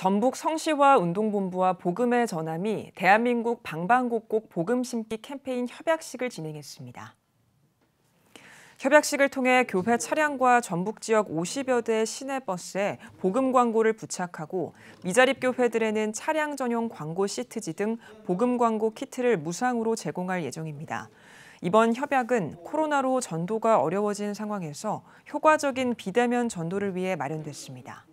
전북 성시와 운동본부와 복음의 전함이 대한민국 방방곡곡 복음 심기 캠페인 협약식을 진행했습니다. 협약식을 통해 교회 차량과 전북 지역 50여 대 시내버스에 복음 광고를 부착하고 미자립 교회들에는 차량 전용 광고 시트지 등 복음 광고 키트를 무상으로 제공할 예정입니다. 이번 협약은 코로나로 전도가 어려워진 상황에서 효과적인 비대면 전도를 위해 마련됐습니다.